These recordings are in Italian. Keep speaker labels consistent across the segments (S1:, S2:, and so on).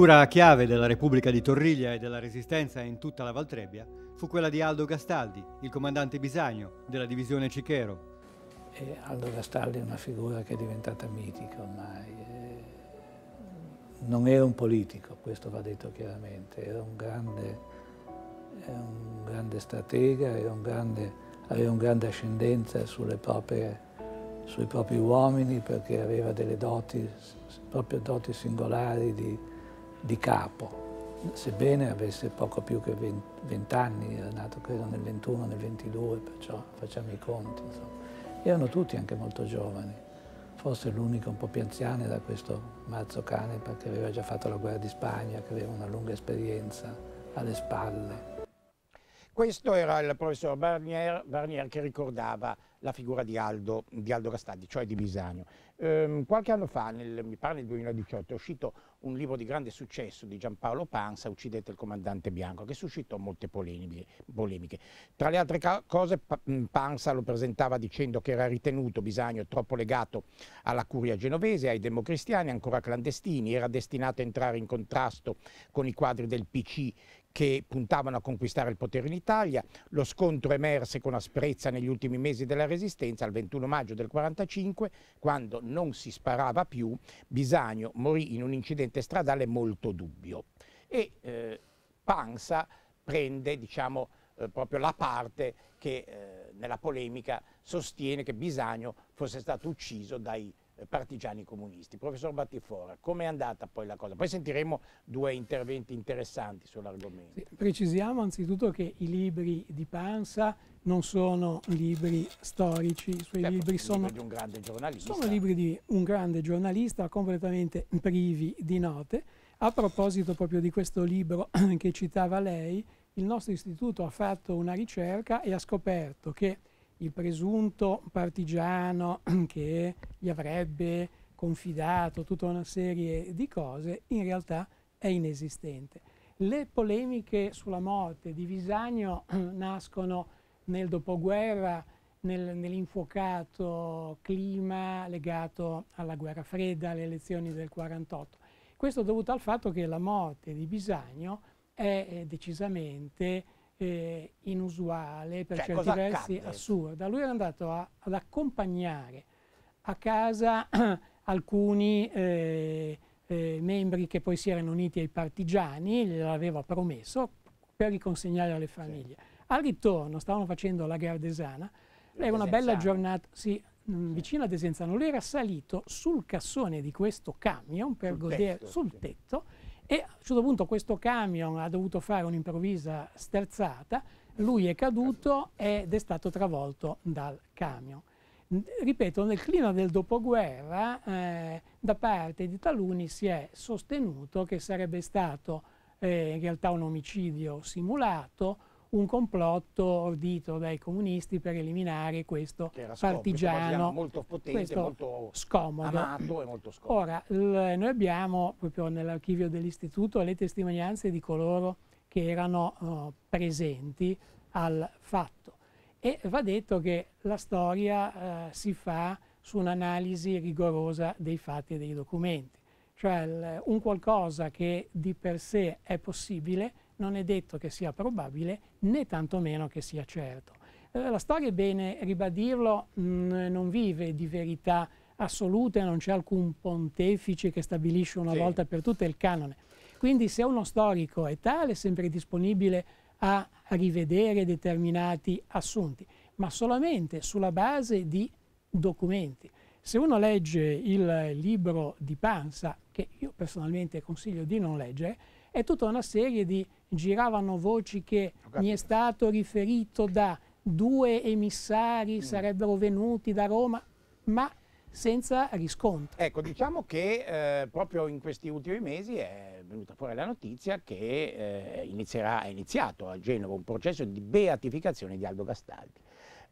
S1: figura chiave della Repubblica di Torriglia e della Resistenza in tutta la Valtrebbia fu quella di Aldo Gastaldi, il comandante Bisagno della divisione Cichero. E Aldo Gastaldi è una figura che è diventata mitica ormai. Eh, non era un politico, questo va detto chiaramente, era un grande, era un grande stratega, un grande, aveva un grande ascendenza proprie, sui propri uomini perché aveva delle doti, proprio doti singolari di, di capo, sebbene avesse poco più che 20, 20 anni, era nato credo nel 21, nel 22, perciò facciamo i conti. Insomma. Erano tutti anche molto giovani, forse l'unico un po' più anziano era questo Mazzo Canepa che aveva già fatto la guerra di Spagna, che aveva una lunga esperienza alle spalle.
S2: Questo era il professor Barnier, Barnier che ricordava la figura di Aldo, di Aldo Rastadi, cioè di Bisagno. Ehm, qualche anno fa, nel, mi pare nel 2018, è uscito un libro di grande successo di Giampaolo Panza, Uccidete il comandante bianco, che suscitò molte polemiche. Tra le altre cose Panza lo presentava dicendo che era ritenuto Bisagno troppo legato alla curia genovese, ai democristiani ancora clandestini, era destinato a entrare in contrasto con i quadri del PC che puntavano a conquistare il potere in Italia, lo scontro emerse con asprezza negli ultimi mesi della resistenza, il 21 maggio del 1945, quando non si sparava più, Bisagno morì in un incidente stradale molto dubbio e eh, Pansa prende diciamo, eh, proprio la parte che eh, nella polemica sostiene che Bisagno fosse stato ucciso dai partigiani comunisti. Professor Battifora, com'è andata poi la cosa? Poi sentiremo due interventi interessanti sull'argomento. Sì,
S3: precisiamo anzitutto che i libri di Pansa non sono libri storici, i suoi certo, libri sono, libri di un grande giornalista. sono libri di un grande giornalista completamente privi di note. A proposito proprio di questo libro che citava lei, il nostro istituto ha fatto una ricerca e ha scoperto che il presunto partigiano che gli avrebbe confidato tutta una serie di cose, in realtà è inesistente. Le polemiche sulla morte di Visagno nascono nel dopoguerra, nel, nell'infuocato clima legato alla guerra fredda, alle elezioni del 48. Questo è dovuto al fatto che la morte di Bisagno è eh, decisamente eh, inusuale, per cioè, certi versi assurda. Lui era andato a, ad accompagnare a casa alcuni eh, eh, membri che poi si erano uniti ai partigiani, gliel'aveva promesso, per riconsegnare alle famiglie. Sì. Al ritorno, stavano facendo la Gardesana, era una bella giornata, sì, mm, sì. vicino a Desenzano, lui era salito sul cassone di questo camion per sul godere, tetto, sul tetto, e a un certo punto questo camion ha dovuto fare un'improvvisa sterzata, lui è caduto ed è stato travolto dal camion. Ripeto, nel clima del dopoguerra eh, da parte di taluni si è sostenuto che sarebbe stato eh, in realtà un omicidio simulato, un complotto ordito dai comunisti per eliminare questo
S2: partigiano molto potente, molto scomodo. amato e molto scomodo. Ora,
S3: noi abbiamo proprio nell'archivio dell'istituto le testimonianze di coloro che erano uh, presenti al fatto e va detto che la storia uh, si fa su un'analisi rigorosa dei fatti e dei documenti, cioè un qualcosa che di per sé è possibile non è detto che sia probabile né tantomeno che sia certo. Eh, la storia, è bene ribadirlo, mm, non vive di verità assolute, non c'è alcun pontefice che stabilisce una sì. volta per tutte il canone. Quindi se uno storico è tale, è sempre disponibile a rivedere determinati assunti, ma solamente sulla base di documenti. Se uno legge il libro di Panza, che io personalmente consiglio di non leggere, è tutta una serie di giravano voci che mi è stato riferito da due emissari mm. sarebbero venuti da Roma, ma senza riscontro.
S2: Ecco, diciamo che eh, proprio in questi ultimi mesi è venuta fuori la notizia che eh, inizierà, è iniziato a Genova un processo di beatificazione di Aldo Gastaldi.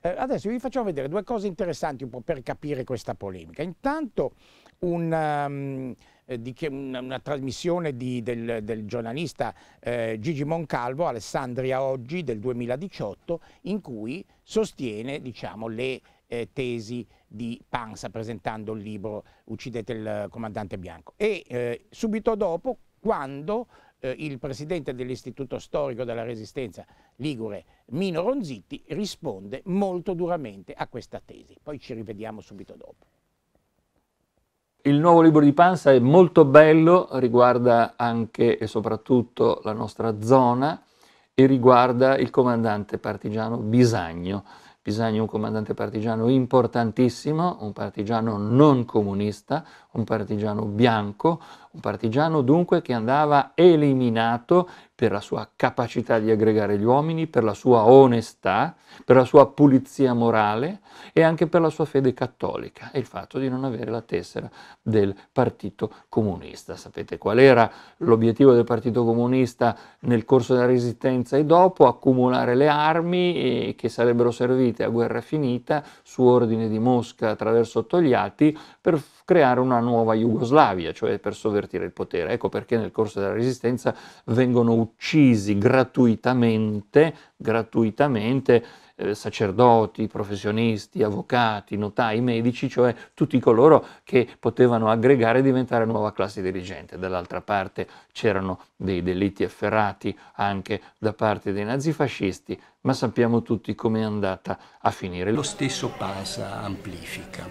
S2: Eh, adesso vi facciamo vedere due cose interessanti un po' per capire questa polemica. Intanto una, ehm, eh, una, una trasmissione di, del, del, giornalista eh, Gigi Moncalvo, Alessandria Oggi del 2018, in cui sostiene diciamo, le eh, tesi di Panza presentando il libro Uccidete il comandante bianco. E eh, subito dopo, quando eh, il presidente dell'Istituto Storico della Resistenza Ligure, Mino Ronzitti, risponde molto duramente a questa tesi. Poi ci rivediamo subito dopo.
S4: Il nuovo libro di Panza è molto bello, riguarda anche e soprattutto la nostra zona e riguarda il comandante partigiano Bisagno. Bisagno è un comandante partigiano importantissimo, un partigiano non comunista, un partigiano bianco, un partigiano dunque che andava eliminato per la sua capacità di aggregare gli uomini, per la sua onestà, per la sua pulizia morale e anche per la sua fede cattolica e il fatto di non avere la tessera del Partito Comunista. Sapete qual era l'obiettivo del Partito Comunista nel corso della Resistenza e dopo? Accumulare le armi eh, che sarebbero servite a guerra finita su ordine di Mosca attraverso Togliatti per creare una nuova Jugoslavia, cioè per sovvertire invertire il potere. Ecco perché nel corso della Resistenza vengono uccisi gratuitamente, gratuitamente eh, sacerdoti, professionisti, avvocati, notai, medici, cioè tutti coloro che potevano aggregare e diventare nuova classe dirigente. Dall'altra parte c'erano dei delitti efferrati anche da parte dei nazifascisti, ma sappiamo tutti come è andata a finire. Lo stesso
S1: Pansa amplifica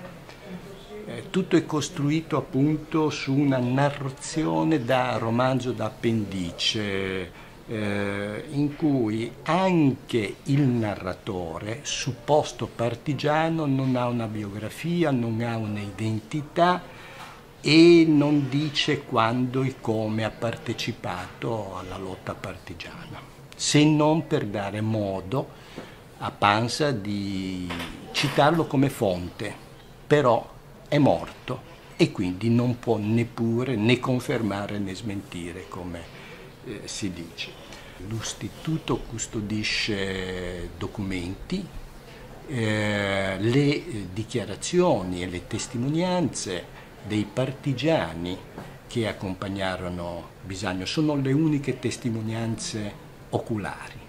S1: eh, tutto è costruito appunto su una narrazione da romanzo d'appendice, eh, in cui anche il narratore, supposto partigiano, non ha una biografia, non ha un'identità e non dice quando e come ha partecipato alla lotta partigiana, se non per dare modo a Panza di citarlo come fonte, però è morto e quindi non può neppure né confermare né smentire come eh, si dice. L'istituto custodisce documenti, eh, le eh, dichiarazioni e le testimonianze dei partigiani che accompagnarono Bisagno sono le uniche testimonianze oculari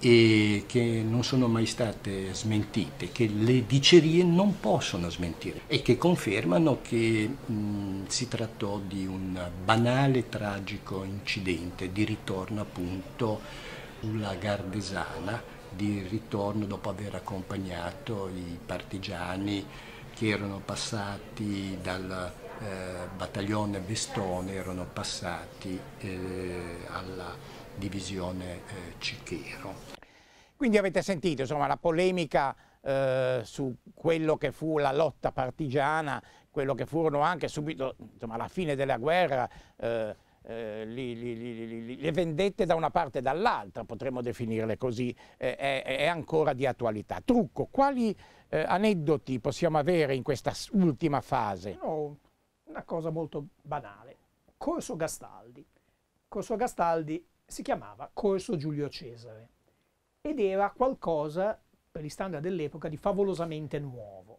S1: e che non sono mai state smentite, che le dicerie non possono smentire e che confermano che mh, si trattò di un banale tragico incidente di ritorno appunto sulla Gardesana, di ritorno dopo aver accompagnato i partigiani che erano passati dal eh, battaglione Vestone, erano passati eh, alla divisione eh, Cicchero.
S2: Quindi avete sentito insomma, la polemica eh, su quello che fu la lotta partigiana, quello che furono anche subito insomma, alla fine della guerra eh, eh, li, li, li, le vendette da una parte e dall'altra, potremmo definirle così, è, è, ancora di attualità. Trucco, quali eh, aneddoti possiamo avere in questa ultima fase?
S5: No, una cosa molto banale. Corso Gastaldi. Corso Gastaldi si chiamava Corso Giulio Cesare ed era qualcosa, per gli standard dell'epoca, di favolosamente
S2: nuovo.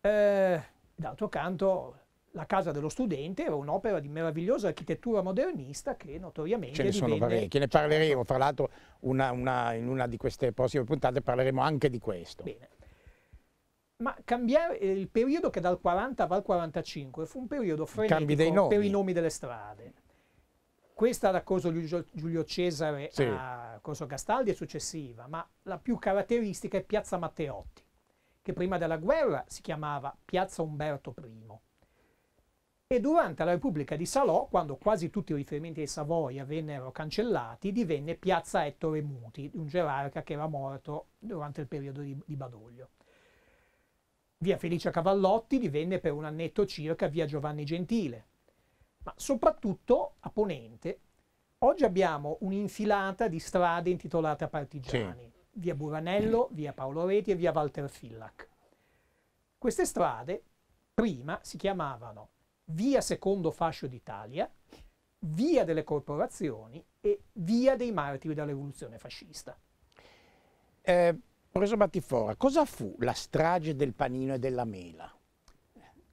S5: Eh, d'altro canto, la casa dello studente era un'opera di meravigliosa architettura modernista che notoriamente Ce ne sono parecchie,
S2: ne parleremo, fra l'altro una, una, in una di queste prossime puntate parleremo anche di questo. Bene.
S5: Ma cambiare eh, il periodo che dal 40 va al 45 fu un periodo frenetico per i nomi delle strade questa raccolta Giulio, Giulio Cesare sì. a Corso Castaldi è successiva, ma la più caratteristica è Piazza Matteotti, che prima della guerra si chiamava Piazza Umberto I. E durante la Repubblica di Salò, quando quasi tutti i riferimenti ai Savoia vennero cancellati, divenne Piazza Ettore Muti, un gerarca che era morto durante il periodo di, di Badoglio. Via Felicia Cavallotti divenne per un annetto circa via Giovanni Gentile, ma soprattutto a Ponente. Oggi abbiamo un'infilata di strade intitolate a partigiani, sì. via Buranello, via Paolo Reti e via Walter Fillac. Queste strade prima si chiamavano via Secondo Fascio d'Italia, via delle corporazioni e via dei martiri della rivoluzione fascista.
S2: Eh, professor Battifora, cosa fu la strage del panino e della mela?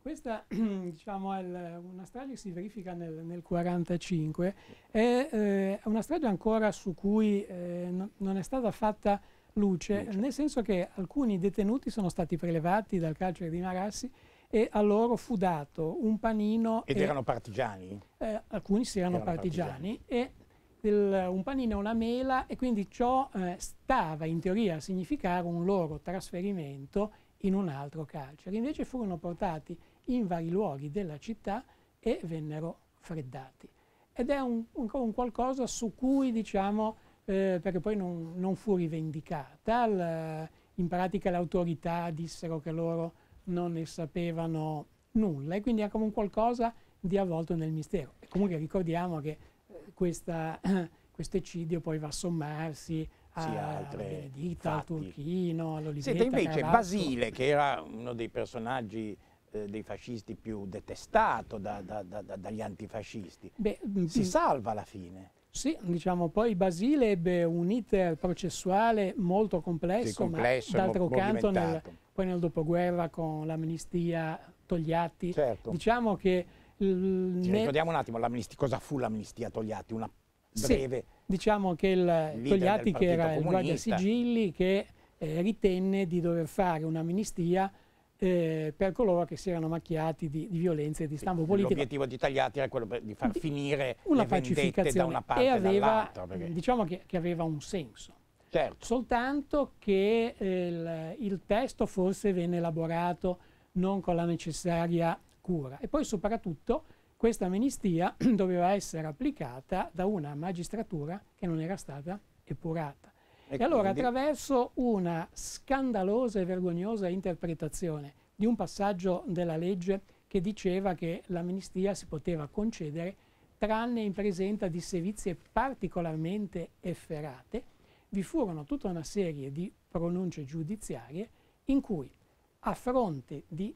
S3: Questa diciamo, è una strage che si verifica nel 1945, è eh, una strage ancora su cui eh, no, non è stata fatta luce, luce, nel senso che alcuni detenuti sono stati prelevati dal carcere di Marassi e a loro fu dato un panino. Ed e, erano
S2: partigiani?
S3: Eh, alcuni si erano, erano partigiani, partigiani. e il, un panino e una mela e quindi ciò eh, stava in teoria a significare un loro trasferimento in un altro carcere. Invece furono portati in vari luoghi della città e vennero freddati. Ed è un, un, qualcosa su cui, diciamo, eh, perché poi non, non fu rivendicata, l, in pratica le autorità dissero che loro non ne sapevano nulla e quindi è come un qualcosa di avvolto nel mistero. E comunque ricordiamo che eh, questa, questo eccidio poi va a sommarsi a sì, Benedetta, fatti. al Turchino, all'Olivetta. Senta invece Basile,
S2: che era uno dei personaggi eh, dei fascisti più detestato da, da, da, dagli antifascisti.
S3: Beh, mm, si mm. salva
S2: alla fine.
S3: Sì, diciamo poi Basile ebbe un iter processuale molto complesso, sì, complesso ma d'altro canto nel, poi nel dopoguerra con l'amnistia Togliatti, certo. diciamo che... Ci ricordiamo un attimo
S2: cosa fu l'amnistia Togliatti, una breve... Sì, diciamo che
S3: il Togliatti che era comunista. il guardia sigilli che eh, ritenne di dover fare un'amnistia eh, per coloro che si erano macchiati di, di violenza di stampo politico. L'obiettivo
S2: di Tagliati era quello di far finire una le da una parte e aveva,
S3: perché... Diciamo che, che, aveva un senso. Certo. Soltanto che eh, il, il, testo forse venne elaborato non con la necessaria cura. E poi soprattutto questa amnistia doveva essere applicata da una magistratura che non era stata epurata. E, e allora attraverso una scandalosa e vergognosa interpretazione di un passaggio della legge che diceva che l'amnistia si poteva concedere tranne in presenza di sevizie particolarmente efferate, vi furono tutta una serie di pronunce giudiziarie in cui a fronte di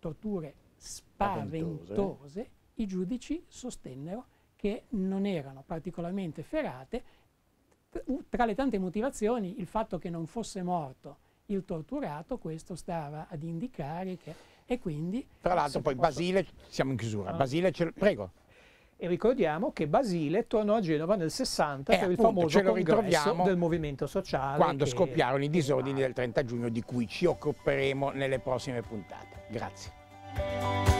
S3: torture spaventose, spaventose. i giudici sostennero che non erano particolarmente efferate tra le tante motivazioni, il fatto che non fosse morto il torturato, questo stava ad indicare che... E quindi... Tra l'altro poi posso...
S2: Basile, siamo in chiusura, ah. Basile
S5: ce Prego. E ricordiamo che Basile tornò a Genova nel 60 eh, per appunto, il famoso congresso del
S2: movimento sociale. Quando scoppiarono i disordini del 30 giugno di cui ci occuperemo nelle prossime puntate. Grazie.